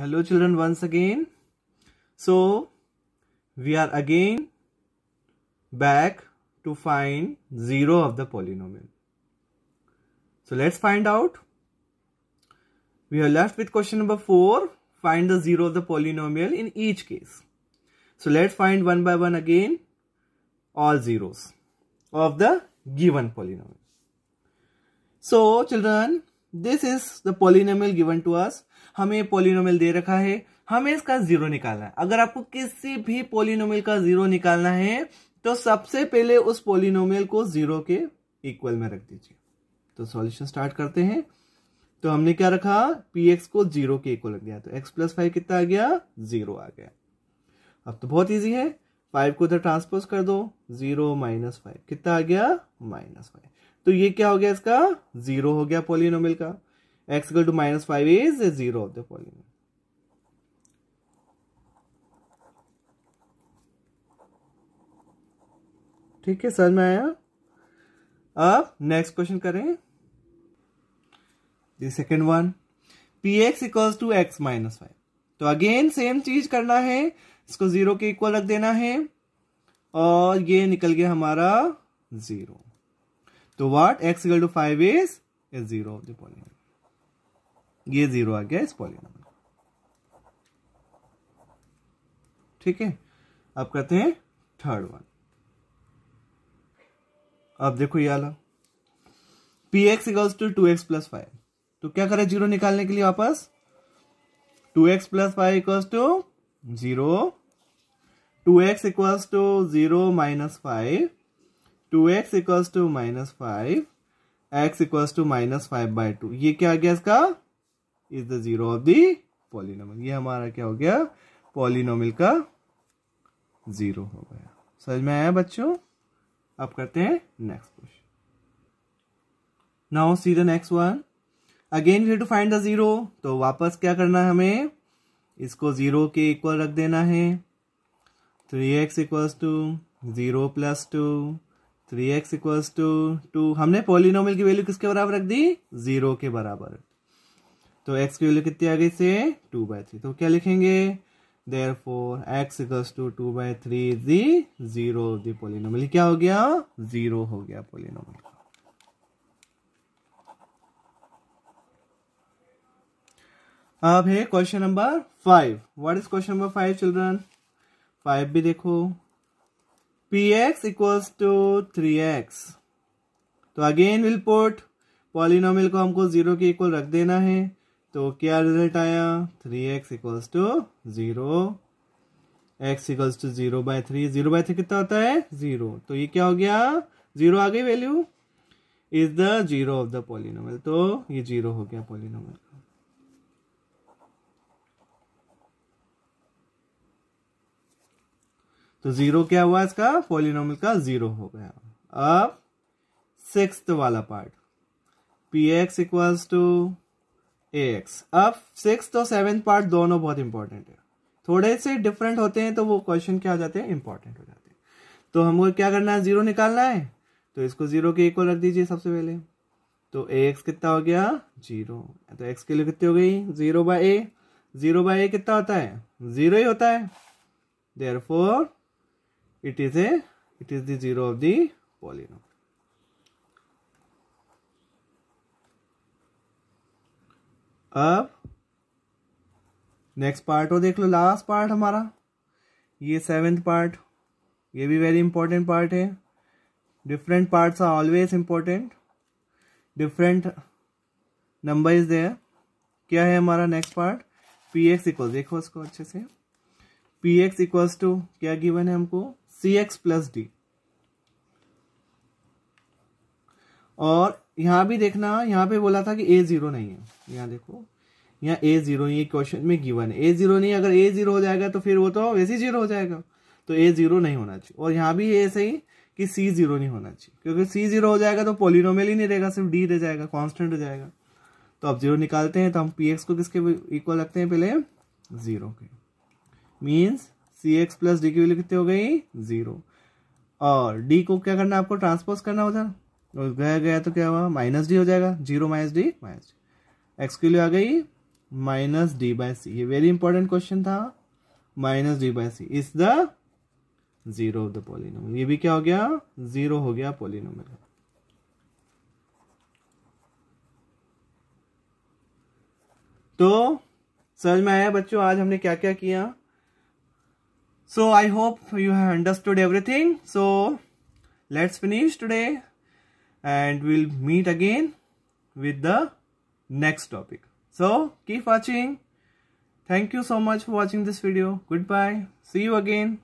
hello children once again so we are again back to find 0 of the polynomial so let's find out we are left with question number 4 find the 0 of the polynomial in each case so let's find one by one again all zeros of the given polynomial so children this is the polynomial given to us हमें polynomial दे रखा है हमें इसका zero निकालना है अगर आपको किसी भी पोलिनोमियल का जीरो निकालना है तो सबसे पहले उस पोलिनोमियल को जीरो के इक्वल में रख दीजिए तो सॉल्यूशन स्टार्ट करते हैं तो हमने क्या रखा पी एक्स को जीरो के इक्वल रख दिया तो एक्स प्लस फाइव कितना आ गया जीरो आ गया अब तो बहुत ईजी है फाइव को उधर ट्रांसपोज कर दो जीरो माइनस फाइव कितना आ गया माइनस फाइव तो ये क्या हो गया इसका जीरो हो गया पोलिनोमियल का x equal to minus 5 is a 0 of the polynomial. ठीक है समझ में आया अब नेक्स्ट क्वेश्चन करें the second one P X equals to X minus five तो अगेन सेम चीज करना है इसको जीरो के इक्वल रख देना है और ये निकल गया हमारा जीरो तो what X equal to five is is zero of the point ये जीरो आ गया इस पॉलिनोम ठीक है अब कहते हैं थर्ड वन अब देखो ये आला P X equals to two X plus five तो क्या करें जीरो निकालने के लिए वापस two X plus five equals to zero two X equals to zero minus five two X equals to minus five X equals to minus five by two ये क्या आ गया इसका is the zero of the polynomial ये हमारा क्या हो गया पॉलिनोमल का जीरो हो गया समझ में आया बच्चों अब करते हैं next question now see the next one again we to find the zero तो वापस क्या करना है हमें इसको जीरो के इक्वल रख देना है three X equals to zero plus two three X equals to two हमने पोलिनोमिल की वैल्यू किसके बराबर रख दी जीरो के बराबर तो एक्स की वैल्यू कितनी आ गई से टू बाय थ्री तो क्या लिखेंगे therefore X equals to two by three जी जीरो दी पोलिनोमल क्या हो गया जीरो हो गया पोलिनोमल अब है question number five what is question number five children five भी देखो P X equals to three X तो अगेन विल पोट पॉलिनोमियल को हमको जीरो के इक्वल रख देना है तो क्या रिजल्ट आया three X equals to zero X equals to zero by three zero by three कितना होता है ज़ीरो तो ये क्या हो गया ज़ीरो आ गई value is the zero of the polynomial तो ये जीरो हो गया पोलिनोमल तो जीरो क्या हुआ इसका पोलिनोमल का जीरो हो गया अब सिक्स वाला part P X equals to A X अब सिक्स तो सेवन पार्ट दोनों बहुत इंपॉर्टेंट है थोड़े से डिफरेंट होते हैं तो वो क्वेश्चन क्या हो जाते हैं इंपॉर्टेंट हो जाते हैं तो हमको क्या करना है जीरो निकालना है तो इसको जीरो के इक्वल रख दीजिए सबसे पहले तो ए एक्स कितना हो गया जीरो तो एक्स के लिए कितनी हो गई zero by A zero by A कितना होता है जीरो ही होता है therefore it is A it is the zero of the अब नेक्स्ट पार्ट और देख लो लास्ट पार्ट हमारा ये सेवेंथ पार्ट ये भी वेरी इंपॉर्टेंट पार्ट है different parts are always important different number is there क्या है हमारा next part P X equal देखो इसको अच्छे से पी एक्स इक्वल्स टू क्या गिवन है हमको सी एक्स प्लस डी और यहाँ भी देखना यहाँ पे बोला था कि ए जीरो नहीं है यहाँ देखो यहाँ ए जीरो ये क्वेश्चन में गिवन है ए जीरो नहीं अगर ए जीरो हो जाएगा तो फिर वो तो वैसे ही जीरो हो जाएगा तो ए जीरो नहीं होना चाहिए और यहाँ भी ऐसे ही कि सी जीरो नहीं होना चाहिए क्योंकि सी जीरो हो जाएगा तो पोलिनोमल ही नहीं रहेगा सिर्फ डी रह जाएगा कॉन्स्टेंट रह जाएगा तो अब जीरो निकालते हैं तो हम पी एक्स को किसके इक्वल रखते हैं पहले जीरो के means C X plus D की वैल्यू कितनी हो गई जीरो और डी को क्या करना है आपको ट्रांसपोज करना उधर और गया गया तो क्या हुआ माइनस डी हो जाएगा zero minus D minus D X के लिए आ गई माइनस डी बाय सी ये वेरी इंपॉर्टेंट क्वेश्चन था minus D by C is the zero of the polynomial ये भी क्या हो गया जीरो हो गया पोलिनोम तो समझ में आया बच्चों आज हमने क्या क्या किया so I hope you have understood everything so let's finish today and we'll meet again with the next topic. So keep watching. Thank you so much for watching this video. Goodbye. See you again.